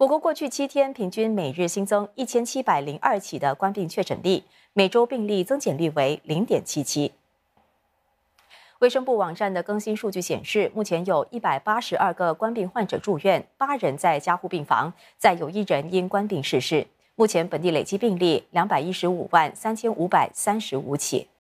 我国过去七天平均每日新增一千七百零二起的冠病确诊例，每周病例增减率为零点七七。卫生部网站的更新数据显示，目前有一百八十二个冠病患者住院，八人在加护病房，在有一人因冠病逝世。目前本地累计病例两百一十五万三千五百三十五起。